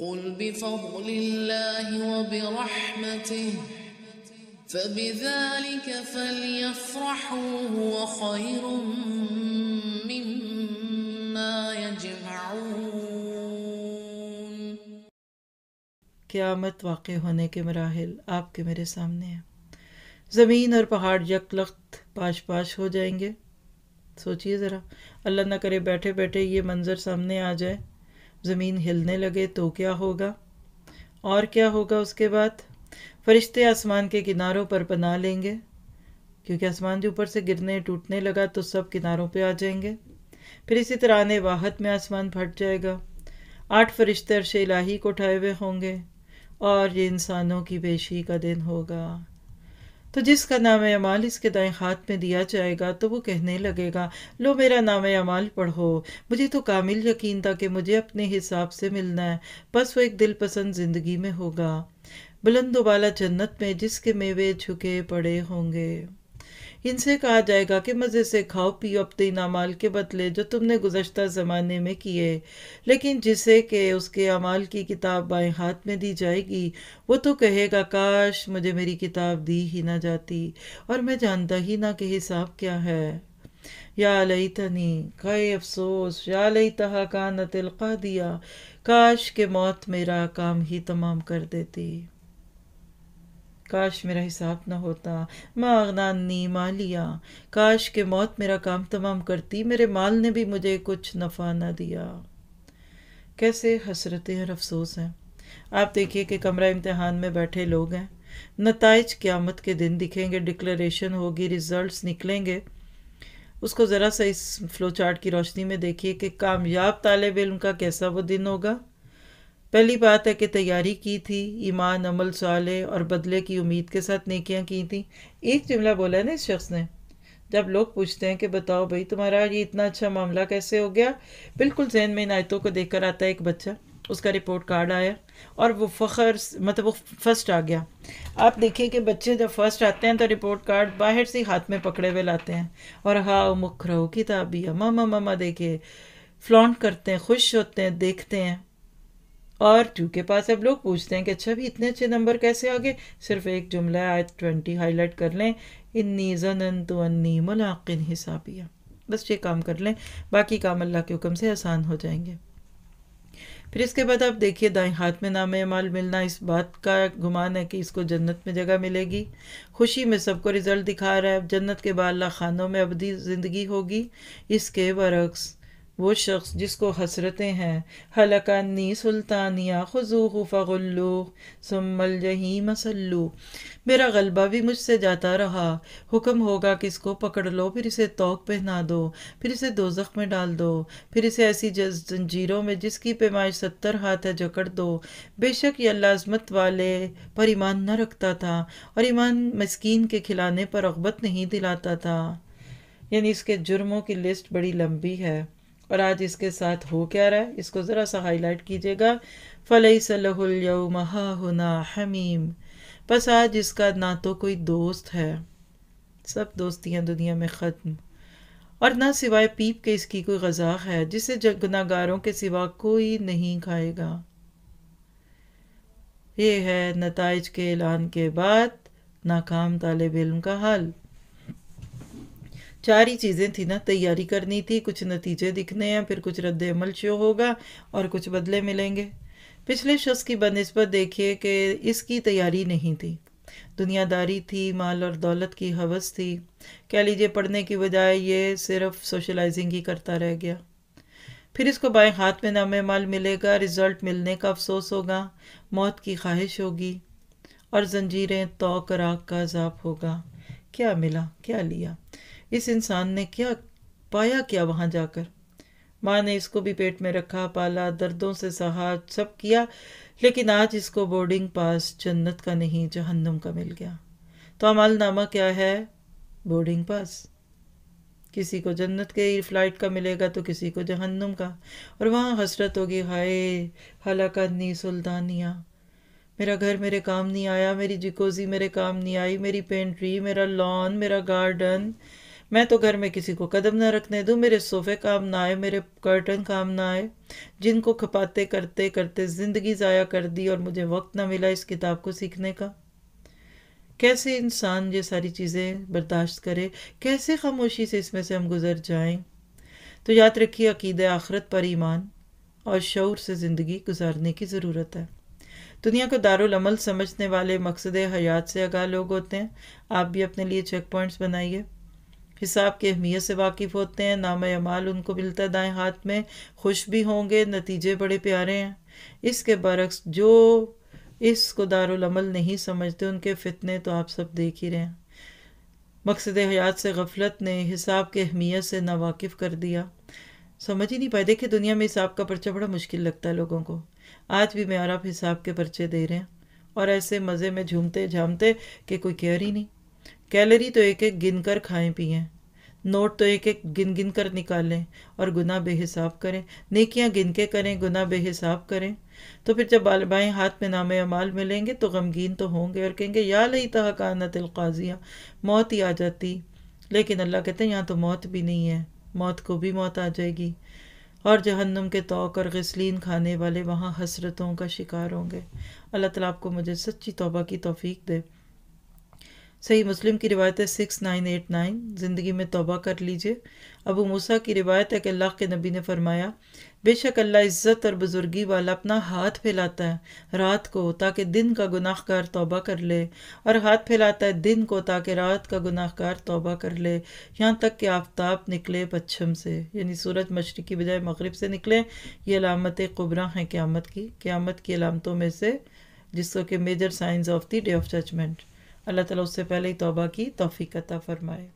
قل بفضل الله وبرحمته فبذلك فليفرحوا هو خير مما يجمعون क़यामत वाक़ होने के मराहल आपके मेरे सामने हैं ज़मीन और पहाड़ यकलख्त पाश पाश हो जाएंगे सोचिए ज़रा अल्लाह ना करे बैठे बैठे ये मंज़र सामने आ जाए ज़मीन हिलने लगे तो क्या होगा और क्या होगा उसके बाद फरिश्ते आसमान के किनारों पर बना लेंगे क्योंकि आसमान जो ऊपर से गिरने टूटने लगा तो सब किनारों पे आ जाएंगे फिर इसी तरह आने वाहत में आसमान फट जाएगा आठ फरिश्ते अरशे इलाही को उठाए हुए होंगे और ये इंसानों की पेशी का दिन होगा तो जिसका नाम अमाल इसके दाएं हाथ में दिया जाएगा तो वो कहने लगेगा लो मेरा नाम अमाल पढ़ो मुझे तो कामिल यकीन था कि मुझे अपने हिसाब से मिलना है बस वो एक दिलपसंद ज़िंदगी में होगा बुलंदोबाला जन्नत में जिसके मेवे झुके पड़े होंगे इनसे कहा जाएगा कि मज़े से खाओ पियो अपने इनामाल के बदले जो तुमने गुजशत ज़माने में किए लेकिन जिसे के उसके अमाल की किताब बाएं हाथ में दी जाएगी वो तो कहेगा काश मुझे मेरी किताब दी ही ना जाती और मैं जानता ही ना कि हिसाब क्या है या लई तनी गए अफसोस या लई तहा का न तिलका दिया काश के मौत मेरा काम ही तमाम कर देती काश मेरा हिसाब ना होता माँ लिया काश के मौत मेरा काम तमाम करती मेरे माल ने भी मुझे कुछ नफ़ा ना दिया कैसे हसरतें और अफसोस हैं आप देखिए कि कमरा इम्तहान में बैठे लोग हैं नतज क़्यामत के दिन दिखेंगे डिक्लेरेशन होगी रिज़ल्ट निकलेंगे उसको ज़रा सा इस फ्लो चार्ट की रोशनी में देखिए कि कामयाब तालब इल का कैसा वो दिन होगा पहली बात है कि तैयारी की थी ईमान अमल साले और बदले की उम्मीद के साथ नेकियां की थी एक जुमला बोला है ना इस शख्स ने जब लोग पूछते हैं कि बताओ भाई तुम्हारा ये इतना अच्छा मामला कैसे हो गया बिल्कुल जहन में इनायतों को देख कर आता है एक बच्चा उसका रिपोर्ट कार्ड आया और वो फ़खर मतलब वो फर्स्ट आ गया आप देखिए कि बच्चे जब फर्स्ट आते हैं तो रिपोर्ट कार्ड बाहर से हाथ में पकड़े हुए लाते हैं और हाँ, मुख रहो किताबी मामा मामा देखे फ्लॉन्ट करते हैं खुश होते हैं देखते हैं और टू के पास अब लोग पूछते हैं कि अच्छा भी इतने अच्छे नंबर कैसे आ गए सिर्फ एक जुमला है ट्वेंटी हाईलाइट कर लें इन्नी जन तो अन्नी मलाकिन हिसाबिया बस ये काम कर लें बाकी काम अल्लाह के हुक्म से आसान हो जाएंगे फिर इसके बाद आप देखिए दाएं हाथ में नाम माल मिलना इस बात का गुमान है कि इसको जन्नत में जगह मिलेगी खुशी में सबको रिजल्ट दिखा रहा है जन्नत के बाला खानों में अबदी ज़िंदगी होगी इसके बरक्स वो शख्स जिसको हसरतें हैं हलकानी सुल्तानिया खजूह फ़गुल्लू सुमल जही मसल्लू मेरा गलबा भी मुझसे जाता रहा हुक्म होगा कि इसको पकड़ लो फिर इसे तोक पहना दो फिर इसे दोजख में डाल दो फिर इसे ऐसी जंजीरों में जिसकी पैमाइश सत्तर हाथ है जकड़ दो बेशक ये अल्लाजमत वाले पर ईमान न रखता था और ईमान मस्किन के खिलाने पर रगबत नहीं दिलाता था यानी इसके जुर्मों की लिस्ट बड़ी लंबी है और आज इसके साथ हो क्या रहा है इसको ज़रा सा हाईलाइट कीजिएगा फ़लई हुना हमीम बस आज इसका ना तो कोई दोस्त है सब दोस्तियाँ दुनिया में ख़त्म और ना सिवाय पीप के इसकी कोई गजा है जिसे गुनागारों के सिवा कोई नहीं खाएगा ये है नतज के ऐलान के बाद नाकाम तालब इम का हाल चार ही चीज़ें थी ना तैयारी करनी थी कुछ नतीजे दिखने हैं फिर कुछ रद्द अमल शो होगा और कुछ बदले मिलेंगे पिछले शख्स की बनस्बत देखिए कि इसकी तैयारी नहीं थी दुनियादारी थी माल और दौलत की हवस थी कह लीजिए पढ़ने की बजाय ये सिर्फ सोशलाइजिंग ही करता रह गया फिर इसको बाएं हाथ में नामे माल मिलेगा रिजल्ट मिलने का अफसोस होगा मौत की ख्वाहिश होगी और जंजीरें तो कराक का जाप होगा क्या मिला क्या लिया इस इंसान ने क्या पाया क्या वहाँ जाकर माँ ने इसको भी पेट में रखा पाला दर्दों से सहा सब किया लेकिन आज इसको बोर्डिंग पास जन्नत का नहीं जहन्नम का मिल गया तो नामा क्या है बोर्डिंग पास किसी को जन्नत के फ्लाइट का मिलेगा तो किसी को जहन्नम का और वहाँ हसरत होगी हाय हलाकतनी सुल्तानिया मेरा घर मेरे काम नहीं आया मेरी जिकोजी मेरे काम नहीं आई मेरी पेंट्री मेरा लॉन मेरा गार्डन मैं तो घर में किसी को कदम न रखने दूँ मेरे सोफे काम ना आए मेरे कर्टन काम ना आए जिनको खपाते करते करते ज़िंदगी ज़ाया कर दी और मुझे वक्त ना मिला इस किताब को सीखने का कैसे इंसान ये सारी चीज़ें बर्दाश्त करे कैसे खामोशी से इसमें से हम गुजर जाएं तो याद रखिए अकीद आखरत पर ईमान और शौर से ज़िंदगी गुजारने की ज़रूरत है दुनिया को दारुलमल समझने वाले मकसद हयात से आगा लोग होते हैं आप भी अपने लिए चेक पॉइंट्स बनाइए हिसाब की अहमियत से वाकिफ़ होते हैं नाम अमाल उनको मिलता है दाएँ हाथ में खुश भी होंगे नतीजे बड़े प्यारे हैं इसके बरक्स जो इसको दारमल नहीं समझते उनके फितने तो आप सब देख ही रहे हैं मकसद हयात से गफलत ने हिसाब की अहमियत से नावाकफ कर दिया समझ ही नहीं पाए देखिए दुनिया में हिसाब का पर्चा बड़ा मुश्किल लगता है लोगों को आज भी मैं और आप हिसाब के पर्चे दे रहे हैं और ऐसे मज़े में झूमते झामते कि कोई केयर ही नहीं कैलोरी तो एक एक गिन कर खाएँ पिएँ नोट तो एक एक गिन गिन कर निकालें और गुना बेहिसाब करें नेकियां गिन के करें गुना बेहिसाब करें तो फिर जब बाल बाएँ हाथ में नाम अमाल मिलेंगे तो गमगीन तो होंगे और कहेंगे या लई तहकानत तिलकाज़िया मौत ही आ जाती लेकिन अल्लाह कहते हैं यहाँ तो मौत भी नहीं है मौत को भी मौत आ जाएगी और जहन्नम के तौक और गसलिन खाने वाले वहाँ हसरतों का शिकार होंगे अल्लाह तला आपको मुझे सच्ची तौबा की तौफीक दे सही मुस्लिम की रिवायत है सिक्स नाइन एट नाइन ज़िंदगी में तोबा कर लीजिए अबू मूसा की रिवायत है कि अल्लाह के नबी ने फरमाया बेशक अल्लाह इज़्ज़त और बुज़ुर्गी वाला अपना हाथ फैलाता है रात को ताकि दिन का गुनाहगार तोबा कर ले और हाथ फैलाता है दिन को ताकि रात का गुनाहगार तोबा कर ले यहाँ तक कि आफ्ताब निकले पच्छम से यानी सूरज मशरक़ की बजाय मगरब से निकले ये अलामत कुबरा हैं क़्यामत की क़्यामत की अलामतों में से जिसको कि major signs of the day of judgement अल्लाह ताला उससे पहले ही तौबा की तोफ़ी अता फ़रमाए